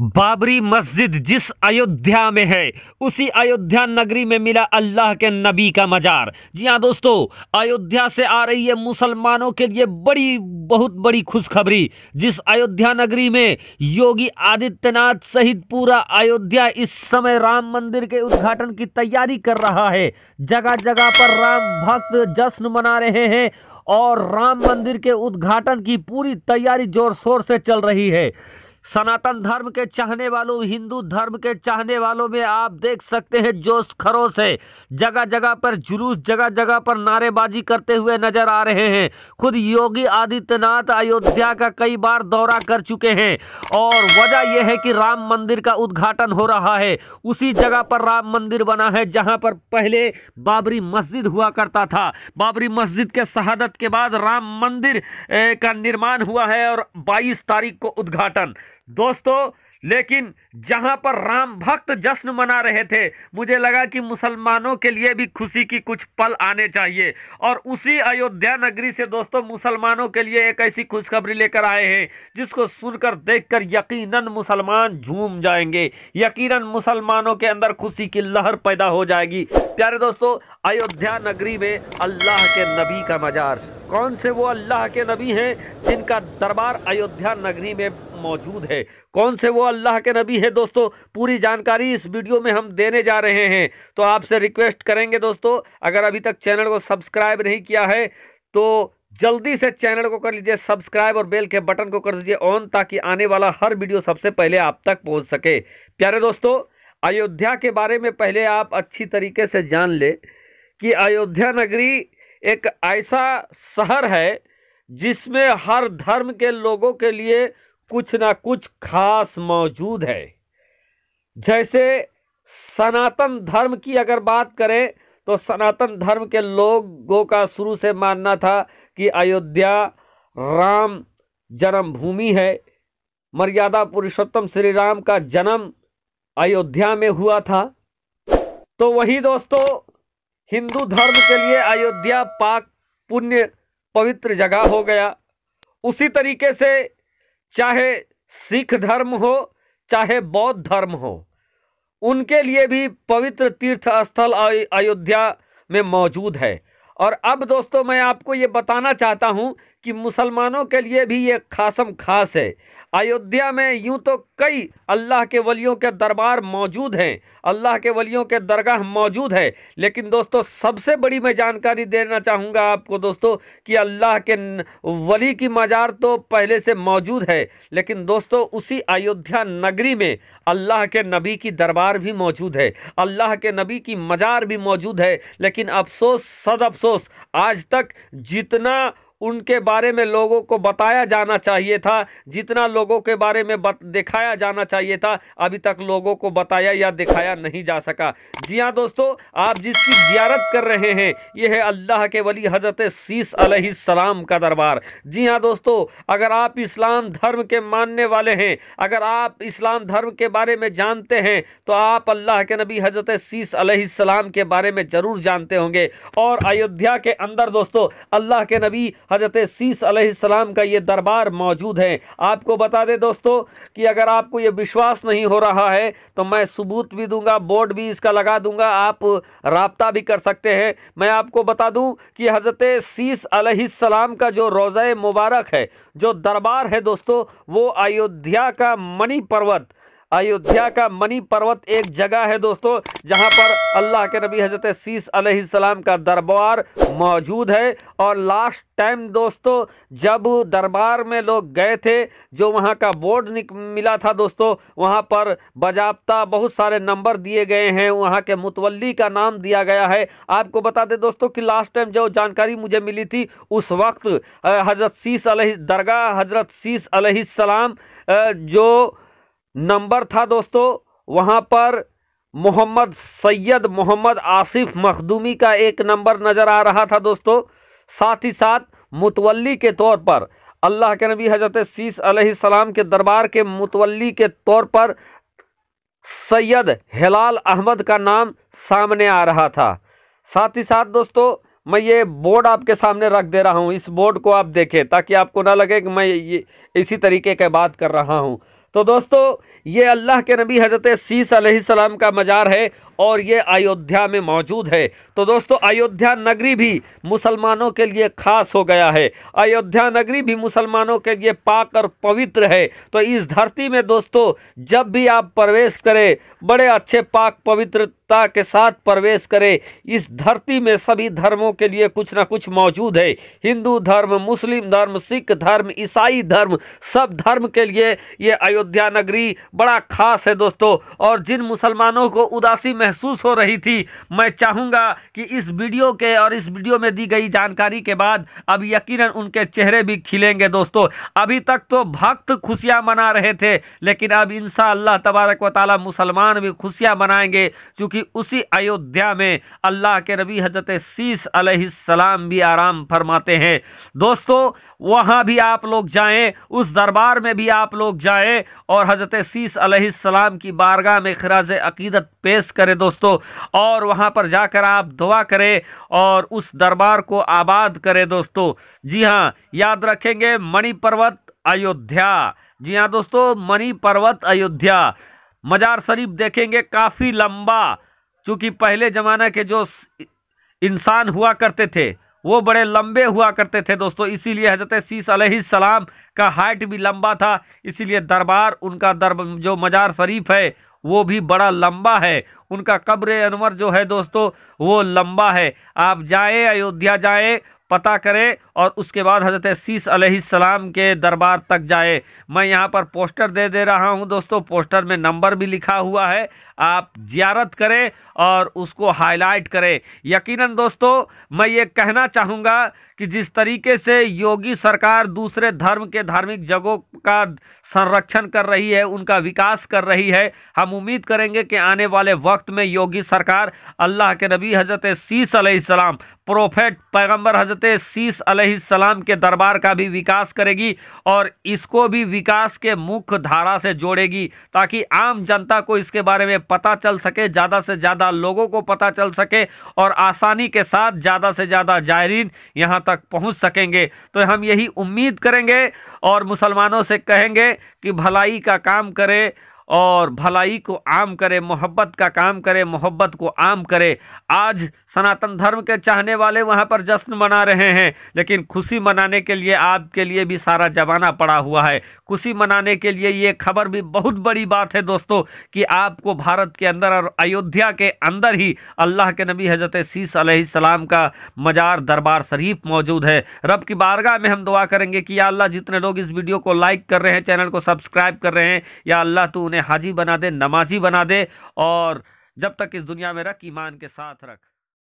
बाबरी मस्जिद जिस अयोध्या में है उसी अयोध्या नगरी में मिला अल्लाह के नबी का मज़ार जी हाँ दोस्तों अयोध्या से आ रही है मुसलमानों के लिए बड़ी बहुत बड़ी खुशखबरी जिस अयोध्या नगरी में योगी आदित्यनाथ सहित पूरा अयोध्या इस समय राम मंदिर के उद्घाटन की तैयारी कर रहा है जगह जगह पर राम भक्त जश्न मना रहे हैं और राम मंदिर के उद्घाटन की पूरी तैयारी जोर शोर से चल रही है सनातन धर्म के चाहने वालों हिंदू धर्म के चाहने वालों में आप देख सकते हैं जोश खरोश है जगह जगह पर जुलूस जगह जगह पर नारेबाजी करते हुए नजर आ रहे हैं खुद योगी आदित्यनाथ अयोध्या का कई बार दौरा कर चुके हैं और वजह यह है कि राम मंदिर का उद्घाटन हो रहा है उसी जगह पर राम मंदिर बना है जहाँ पर पहले बाबरी मस्जिद हुआ करता था बाबरी मस्जिद के शहादत के बाद राम मंदिर का निर्माण हुआ है और बाईस तारीख को उद्घाटन दोस्तों लेकिन जहां पर राम भक्त जश्न मना रहे थे मुझे लगा कि मुसलमानों के लिए भी खुशी की कुछ पल आने चाहिए और उसी अयोध्या नगरी से दोस्तों मुसलमानों के लिए एक ऐसी खुशखबरी लेकर आए हैं जिसको सुनकर देखकर यकीनन मुसलमान झूम जाएंगे यकीनन मुसलमानों के अंदर खुशी की लहर पैदा हो जाएगी प्यारे दोस्तों अयोध्या नगरी में अल्लाह के नबी का मजार कौन से वो अल्लाह के नबी हैं जिनका दरबार अयोध्या नगरी में मौजूद है कौन से वो अल्लाह के नबी है दोस्तों पूरी जानकारी इस वीडियो में हम देने जा रहे हैं तो आपसे रिक्वेस्ट करेंगे दोस्तों अगर अभी तक चैनल को सब्सक्राइब नहीं किया है तो जल्दी से चैनल को कर लीजिए सब्सक्राइब और बेल के बटन को कर दीजिए ऑन ताकि आने वाला हर वीडियो सबसे पहले आप तक पहुँच सके प्यारे दोस्तों अयोध्या के बारे में पहले आप अच्छी तरीके से जान ले कि अयोध्या नगरी एक ऐसा शहर है जिसमें हर धर्म के लोगों के लिए कुछ ना कुछ खास मौजूद है जैसे सनातन धर्म की अगर बात करें तो सनातन धर्म के लोगों का शुरू से मानना था कि अयोध्या राम जन्मभूमि है मर्यादा पुरुषोत्तम श्री राम का जन्म अयोध्या में हुआ था तो वही दोस्तों हिंदू धर्म के लिए अयोध्या पाक पुण्य पवित्र जगह हो गया उसी तरीके से चाहे सिख धर्म हो चाहे बौद्ध धर्म हो उनके लिए भी पवित्र तीर्थ स्थल अयोध्या में मौजूद है और अब दोस्तों मैं आपको ये बताना चाहता हूँ कि मुसलमानों के लिए भी ये खासम खास है अयोध्या में यूं तो कई अल्लाह के वलियों के दरबार मौजूद हैं अल्लाह के वलियों के दरगाह मौजूद है लेकिन दोस्तों सबसे बड़ी मैं जानकारी देना चाहूँगा आपको दोस्तों कि अल्लाह के वली की मज़ार तो पहले से मौजूद है लेकिन दोस्तों उसी अयोध्या नगरी में अल्लाह के नबी की दरबार भी मौजूद है अल्लाह के नबी की मज़ार भी मौजूद है लेकिन अफसोस सद अफसोस आज तक जितना उनके बारे में लोगों को बताया जाना चाहिए था जितना लोगों के बारे में बत, दिखाया जाना चाहिए था अभी तक लोगों को बताया या दिखाया नहीं जा सका जी हाँ दोस्तों आप जिसकी जियारत कर रहे हैं यह है अल्लाह के वली हज़रत शीस सलाम का दरबार जी हाँ दोस्तों अगर आप इस्लाम धर्म के मानने वाले हैं अगर आप इस्लाम धर्म के बारे में जानते हैं तो आप अल्लाह के नबी हज़रत शीस सलाम के बारे में ज़रूर जानते होंगे और अयोध्या के अंदर दोस्तों अल्लाह के नबी हज़रत सीस अलैहिस्सलाम का ये दरबार मौजूद है आपको बता दें दोस्तों कि अगर आपको ये विश्वास नहीं हो रहा है तो मैं सबूत भी दूंगा बोर्ड भी इसका लगा दूंगा आप रबता भी कर सकते हैं मैं आपको बता दूं कि हज़रत सीस अलैहिस्सलाम का जो रोज़ मुबारक है जो दरबार है दोस्तों वो अयोध्या का मणि पर्वत अयोध्या का मनी पर्वत एक जगह है दोस्तों जहां पर अल्लाह के नबी हजरत सीस सलाम का दरबार मौजूद है और लास्ट टाइम दोस्तों जब दरबार में लोग गए थे जो वहां का बोर्ड मिला था दोस्तों वहां पर बजाबता बहुत सारे नंबर दिए गए हैं वहां के मुतवली का नाम दिया गया है आपको बता दें दोस्तों कि लास्ट टाइम जो जानकारी मुझे मिली थी उस वक्त हजरत शीस दरगाह हजरत सीस सलाम जो नंबर था दोस्तों वहाँ पर मोहम्मद सैयद मोहम्मद आसिफ मखदूमी का एक नंबर नज़र आ रहा था दोस्तों साथ ही साथ मुतवली के तौर पर अल्लाह के नबी हजरत शीस सलाम के दरबार के मुतवली के तौर पर सैयद हिलाल अहमद का नाम सामने आ रहा था साथ ही साथ दोस्तों मैं ये बोर्ड आपके सामने रख दे रहा हूँ इस बोर्ड को आप देखें ताकि आपको ना लगे कि मैं ये इसी तरीके के बात कर रहा हूँ तो दोस्तों ये अल्लाह के नबी हज़रत सीस सलाम का मज़ार है और ये अयोध्या में मौजूद है तो दोस्तों अयोध्या नगरी भी मुसलमानों के लिए खास हो गया है अयोध्या नगरी भी मुसलमानों के लिए पाक और पवित्र है तो इस धरती में दोस्तों जब भी आप प्रवेश करें बड़े अच्छे पाक पवित्रता के साथ प्रवेश करें इस धरती में सभी धर्मों के लिए कुछ ना कुछ मौजूद है हिंदू धर्म मुस्लिम धर्म सिख धर्म ईसाई धर्म सब धर्म के लिए ये अयोध्या नगरी बड़ा खास है दोस्तों और जिन मुसलमानों को उदासी में महसूस हो रही थी मैं चाहूँगा कि इस वीडियो के और इस वीडियो में दी गई जानकारी के बाद अब यकीन उनके चेहरे भी खिलेंगे दोस्तों अभी तक तो भक्त खुशियाँ मना रहे थे लेकिन अब इन अल्लाह तबारक व ताली मुसलमान भी खुशियाँ मनाएंगे क्योंकि उसी अयोध्या में अल्लाह के नबी हजरत शीस सलाम भी आराम फरमाते हैं दोस्तों वहाँ भी आप लोग जाएँ उस दरबार में भी आप लोग जाएँ और हज़रत सीस सलाम की बारगाह में खराज अकीदत पेश करें दोस्तों और वहाँ पर जाकर आप दुआ करें और उस दरबार को आबाद करें दोस्तों जी हाँ याद रखेंगे मणि पर्वत अयोध्या जी हाँ दोस्तों मणि पर्वत अयोध्या मजार शरीफ देखेंगे काफ़ी लंबा चूँकि पहले ज़माना के जो इंसान हुआ करते थे वो बड़े लंबे हुआ करते थे दोस्तों इसीलिए हजरत शीस सलाम का हाइट भी लंबा था इसीलिए दरबार उनका दर जो मज़ार शरीफ है वो भी बड़ा लंबा है उनका कब्र अनवर जो है दोस्तों वो लंबा है आप जाएँ अयोध्या जाएँ पता करें और उसके बाद हज़रत शीस सलाम के दरबार तक जाए मैं यहाँ पर पोस्टर दे दे रहा हूँ दोस्तों पोस्टर में नंबर भी लिखा हुआ है आप जियारत करें और उसको हाईलाइट करें यकीनन दोस्तों मैं ये कहना चाहूँगा कि जिस तरीके से योगी सरकार दूसरे धर्म के धार्मिक जगहों का संरक्षण कर रही है उनका विकास कर रही है हम उम्मीद करेंगे कि आने वाले वक्त में योगी सरकार अल्लाह के नबी हज़रत सीस सलाम प्रोफेट पैगंबर हज़रत सीस सलाम के दरबार का भी विकास करेगी और इसको भी विकास के मुख्य धारा से जोड़ेगी ताकि आम जनता को इसके बारे में पता चल सके ज़्यादा से ज़्यादा लोगों को पता चल सके और आसानी के साथ ज़्यादा से ज़्यादा जायरीन यहाँ तक पहुँच सकेंगे तो हम यही उम्मीद करेंगे और मुसलमानों से कहेंगे कि भलाई का काम करें और भलाई को आम करे मोहब्बत का काम करे मोहब्बत को आम करे आज सनातन धर्म के चाहने वाले वहाँ पर जश्न मना रहे हैं लेकिन खुशी मनाने के लिए आपके लिए भी सारा जमाना पड़ा हुआ है खुशी मनाने के लिए ये खबर भी बहुत बड़ी बात है दोस्तों कि आपको भारत के अंदर और अयोध्या के अंदर ही अल्लाह के नबी हजरत शीस सलाम का मज़ार दरबार शरीफ मौजूद है रब की बारगाह में हम दुआ करेंगे कि या अल्लाह जितने लोग इस वीडियो को लाइक कर रहे हैं चैनल को सब्सक्राइब कर रहे हैं या अल्लाह तो उन्हें हाजी बना दे नमाजी बना दे और जब तक इस दुनिया में रख ईमान के साथ रख